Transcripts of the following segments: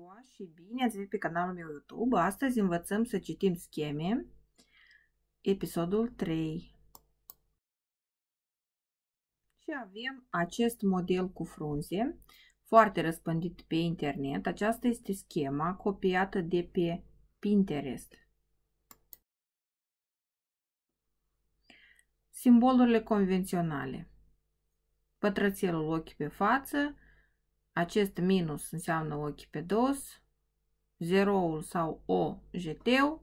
ziua și bine ați venit pe canalul meu YouTube. Astăzi învățăm să citim scheme, episodul 3. Și avem acest model cu frunze, foarte răspândit pe internet. Aceasta este schema copiată de pe Pinterest. Simbolurile convenționale. Pătrățelul ochi pe față, acest minus înseamnă ochi pe dos, zeroul sau o jeteu,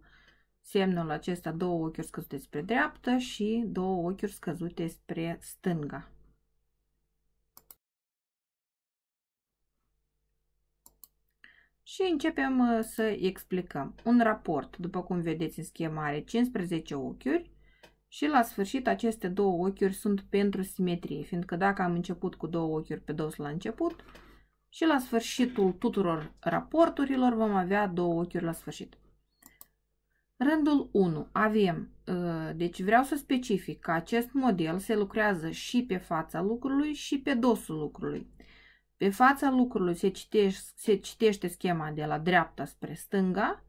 semnul acesta două ochiuri scăzute spre dreapta și două ochiuri scăzute spre stânga. Și începem uh, să explicăm. Un raport, după cum vedeți în schema, are 15 ochiuri și la sfârșit aceste două ochiuri sunt pentru simetrie, fiindcă dacă am început cu două ochiuri pe dos la început, și la sfârșitul tuturor raporturilor vom avea două ochiuri la sfârșit. Rândul 1. Avem, ă, deci vreau să specific că acest model se lucrează și pe fața lucrului și pe dosul lucrului. Pe fața lucrului se, citește, se citește schema de la dreapta spre stânga,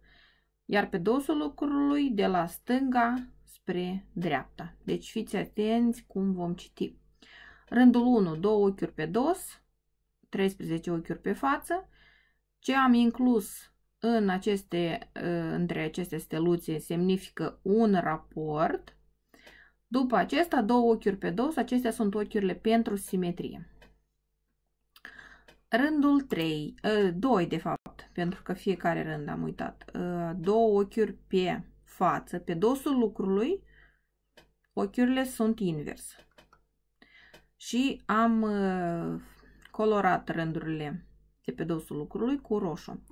iar pe dosul lucrului de la stânga spre dreapta. Deci fiți atenți cum vom citi. Rândul 1, două ochiuri pe dos, 13 ochiuri pe față. Ce am inclus în aceste, uh, între aceste steluțe semnifică un raport. După acesta, două ochiuri pe dos, acestea sunt ochiurile pentru simetrie. Rândul 3, 2 uh, de fapt, pentru că fiecare rând am uitat. Uh, două ochiuri pe față, pe dosul lucrului, ochiurile sunt invers. Și am colorat rândurile de pe dosul lucrului cu roșu.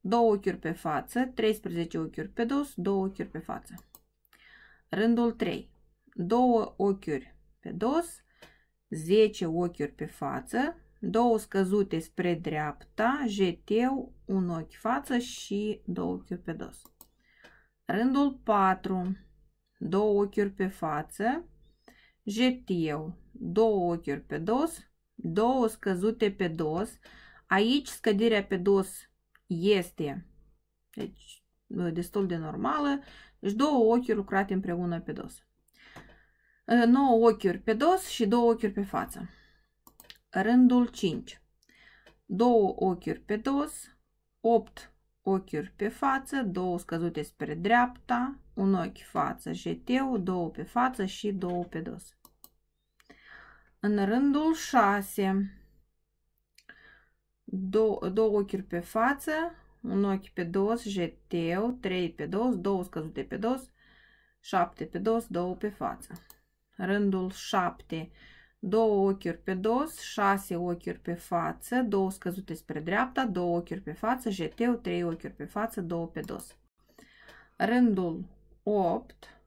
2 ochiuri pe față, 13 ochiuri pe dos, 2 ochiuri pe față. Rândul 3. 2 ochiuri pe dos, 10 ochiuri pe față, 2 scăzute spre dreapta, jeteu, un ochi față și 2 ochiuri pe dos. Rândul 4. 2 ochiuri pe față, jeteu, 2 ochiuri pe dos, două scăzute pe dos. Aici scăderea pe dos este deci, destul de normală. Deci două ochiuri lucrate împreună pe dos. 9 ă, ochiuri pe dos și 2 ochiuri pe față. Rândul 5. 2 ochiuri pe dos, 8 ochiuri pe față, 2 scăzute spre dreapta, un ochi față, jeteu, 2 pe față și 2 pe dos. În rândul 6, două, două ochiuri pe față, un ochi pe dos, jeteu, 3 pe dos, 2 scăzute pe dos, 7 pe dos, 2 pe față. Rândul 7, două ochiuri pe dos, 6 ochiuri pe față, 2 scăzute spre dreapta, 2 ochiuri pe față, jeteu, 3 ochiuri pe față, 2 pe dos. Rândul 8,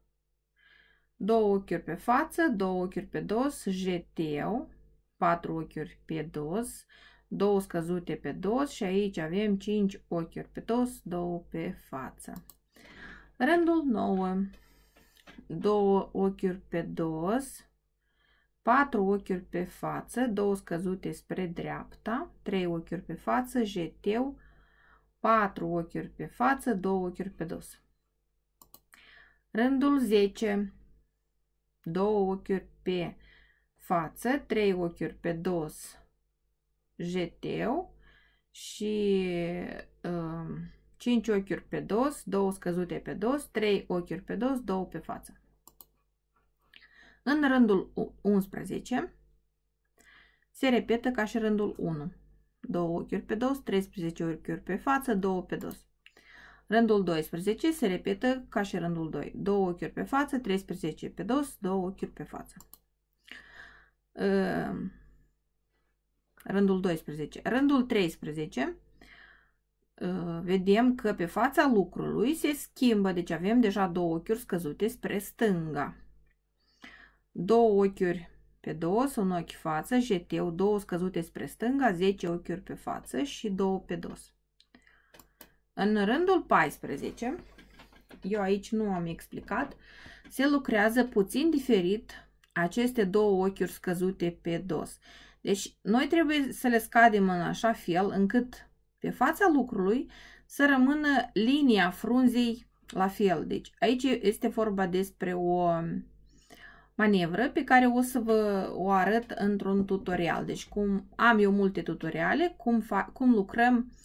două ochiuri pe față, două ochiuri pe dos, jeteu, patru ochiuri pe dos, două scăzute pe dos și aici avem 5 ochiuri pe dos, două pe față. Rândul 9, două ochiuri pe dos, patru ochiuri pe față, două scăzute spre dreapta, trei ochiuri pe față, jeteu, patru ochiuri pe față, două ochiuri pe dos. Rândul 10, două ochiuri pe față, trei ochiuri pe dos jeteu și uh, um, 5 ochiuri pe dos, 2 scăzute pe dos, 3 ochiuri pe dos, 2 pe față. În rândul 11 se repetă ca și rândul 1. 2 ochiuri pe dos, 13 ochiuri pe față, 2 pe dos. Rândul 12 se repetă ca și rândul 2. 2 ochiuri pe față, 13 pe dos, 2 ochiuri pe față. Ehm, rândul 12. Rândul 13 ehm, vedem că pe fața lucrului se schimbă, deci avem deja două ochiuri scăzute spre stânga. Două ochiuri pe dos, un ochi față, jeteu, două scăzute spre stânga, 10 ochiuri pe față și două pe dos. În rândul 14, eu aici nu am explicat, se lucrează puțin diferit aceste două ochiuri scăzute pe dos. Deci noi trebuie să le scadem în așa fel încât pe fața lucrului să rămână linia frunzei la fel. Deci aici este vorba despre o manevră pe care o să vă o arăt într-un tutorial. Deci cum am eu multe tutoriale, cum, fac, cum lucrăm uh,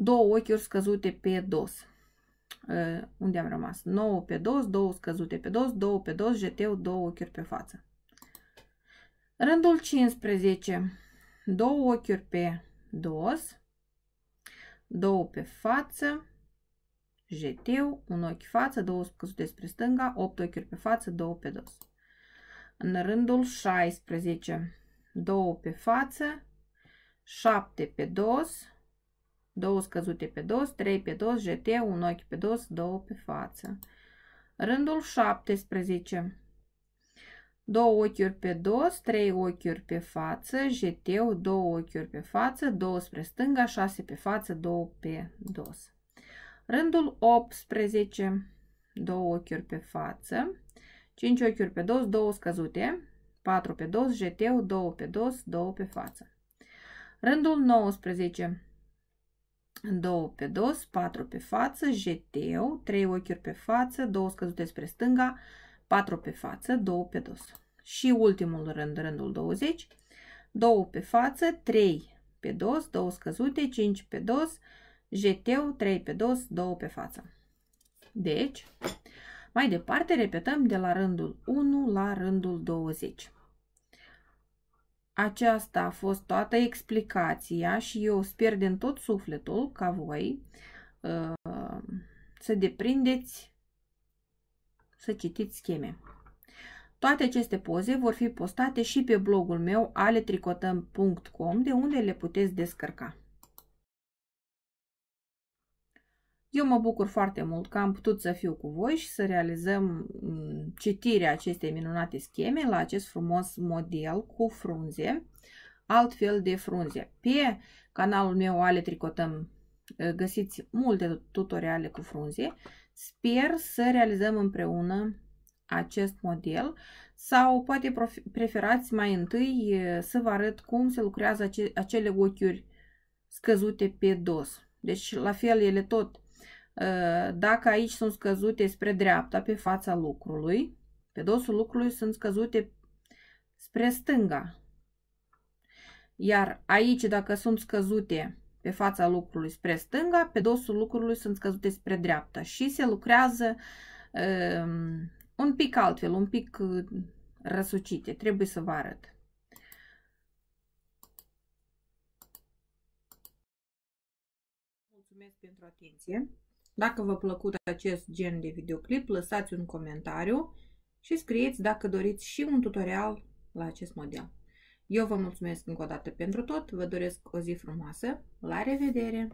două ochiuri scăzute pe dos. Unde am rămas? 9 pe dos, 2 scăzute pe dos, 2 pe dos, jeteu, 2 ochiuri pe față. Rândul 15. 2 ochiuri pe dos, 2 pe față, jeteu, un ochi față, 2 scăzute spre stânga, 8 ochiuri pe față, 2 pe dos. În rândul 16, 2 pe față, 7 pe dos, 2 scăzute pe dos, 3 pe dos, JT, un ochi pe dos, 2 pe față. Rândul 17. 2 ochiuri pe dos, 3 ochiuri pe față, jeteu, 2 ochiuri pe față, 2 spre stânga, 6 pe față, 2 pe dos. Rândul 18, 2 ochiuri pe față, 5 ochiuri pe dos, 2 scăzute, 4 pe dos, jeteu, 2 pe dos, 2 pe față. Rândul 19, 2 pe dos, 4 pe față, jeteu, 3 ochiuri pe față, 2 scăzute spre stânga, 4 pe față, 2 pe dos. Și ultimul rând, rândul 20, 2 pe față, 3 pe dos, 2 scăzute, 5 pe dos, jeteu, 3 pe dos, 2 pe față. Deci, mai departe repetăm de la rândul 1 la rândul 20. Aceasta a fost toată explicația și eu sper din tot sufletul ca voi uh, să deprindeți să citiți scheme. Toate aceste poze vor fi postate și pe blogul meu aletricotam.com de unde le puteți descărca. Eu mă bucur foarte mult că am putut să fiu cu voi și să realizăm mm, citirea acestei minunate scheme la acest frumos model cu frunze, altfel de frunze. Pe canalul meu Ale Tricotăm ă, găsiți multe tutoriale cu frunze. Sper să realizăm împreună acest model sau poate preferați mai întâi ă, să vă arăt cum se lucrează acele ochiuri scăzute pe dos. Deci la fel ele tot Ă, dacă aici sunt scăzute spre dreapta pe fața lucrului, pe dosul lucrului sunt scăzute spre stânga. Iar aici, dacă sunt scăzute pe fața lucrului spre stânga, pe dosul lucrului sunt scăzute spre dreapta și se lucrează uh, un pic altfel, un pic ă, răsucite. Trebuie să vă arăt. Mulțumesc pentru atenție! Dacă v-a plăcut acest gen de videoclip, lăsați un comentariu și scrieți dacă doriți și un tutorial la acest model. Eu vă mulțumesc încă o dată pentru tot, vă doresc o zi frumoasă, la revedere!